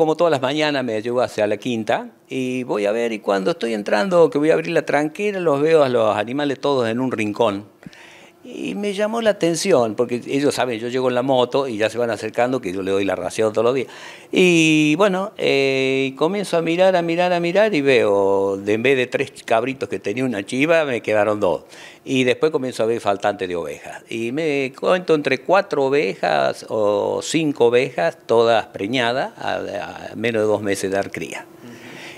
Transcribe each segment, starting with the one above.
como todas las mañanas me llevo hacia la quinta y voy a ver y cuando estoy entrando, que voy a abrir la tranquera, los veo a los animales todos en un rincón. Y me llamó la atención, porque ellos saben, yo llego en la moto y ya se van acercando, que yo le doy la ración todos los días. Y bueno, eh, comienzo a mirar, a mirar, a mirar y veo, de, en vez de tres cabritos que tenía una chiva, me quedaron dos. Y después comienzo a ver faltante de ovejas. Y me cuento entre cuatro ovejas o cinco ovejas, todas preñadas, a, a menos de dos meses de dar cría.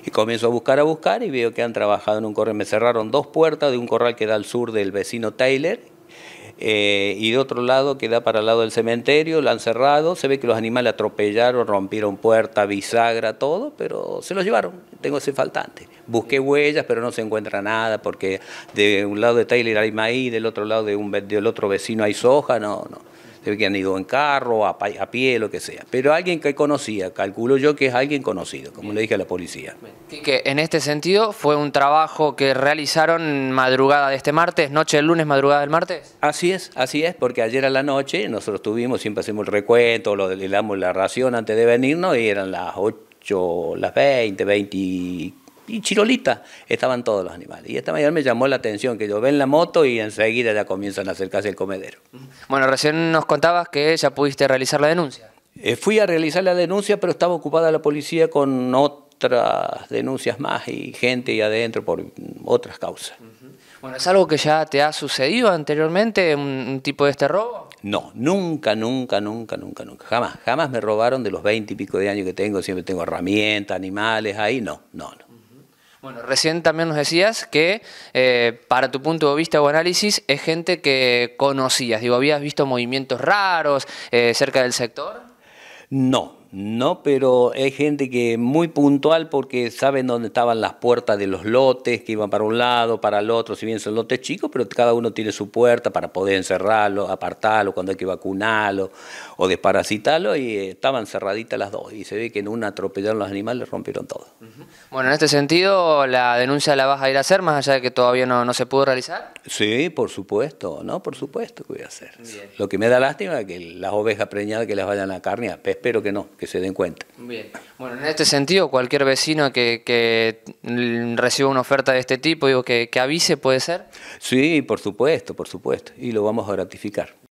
Y comienzo a buscar, a buscar y veo que han trabajado en un corral. Me cerraron dos puertas de un corral que da al sur del vecino Taylor, eh, y de otro lado, que da para el lado del cementerio, lo han cerrado, se ve que los animales atropellaron, rompieron puerta, bisagra, todo, pero se los llevaron, tengo ese faltante. Busqué huellas, pero no se encuentra nada, porque de un lado de Taylor hay maíz, del otro lado de un, del otro vecino hay soja, no, no ve que han ido en carro, a, pie, lo que sea. Pero alguien que conocía, calculo yo que es alguien conocido, como le dije a la policía. Que en este sentido fue un trabajo que realizaron madrugada de este martes, noche del lunes, madrugada del martes. Así es, así es, porque ayer a la noche nosotros tuvimos, siempre hacemos el recuento, lo, le damos la ración antes de venirnos y eran las 8, las 20, 24 y Chirolita estaban todos los animales. Y esta mañana me llamó la atención que yo ven la moto y enseguida ya comienzan a acercarse al comedero. Bueno, recién nos contabas que ya pudiste realizar la denuncia. Eh, fui a realizar la denuncia, pero estaba ocupada la policía con otras denuncias más y gente y adentro por otras causas. Bueno, ¿es algo que ya te ha sucedido anteriormente, un, tipo de este robo? No, nunca, nunca, nunca, nunca, nunca. Jamás, jamás me robaron de los veinte y pico de años que tengo. Siempre tengo herramientas, animales, ahí no, no, no. Bueno, recién también nos decías que eh, para tu punto de vista o análisis es gente que conocías, digo, habías visto movimientos raros eh, cerca del sector. No, no, pero hay gente que muy puntual porque saben dónde estaban las puertas de los lotes, que iban para un lado, para el otro, si bien son lotes chicos, pero cada uno tiene su puerta para poder encerrarlo, apartarlo, cuando hay que vacunarlo o desparasitarlo, y eh, estaban cerraditas las dos. Y se ve que en una atropellaron los animales, rompieron todo. Bueno, en este sentido, ¿la denuncia la vas a ir a hacer, más allá de que todavía no, se pudo realizar? Sí, por supuesto, ¿no? Por supuesto que voy a hacer. Lo que me da lástima es que las ovejas preñadas que las vayan a carne, espero que no que se den cuenta. Bien. Bueno, en este sentido, cualquier vecino que, reciba una oferta de este tipo, digo, que, que avise, ¿puede ser? Sí, por supuesto, por supuesto, y lo vamos a gratificar.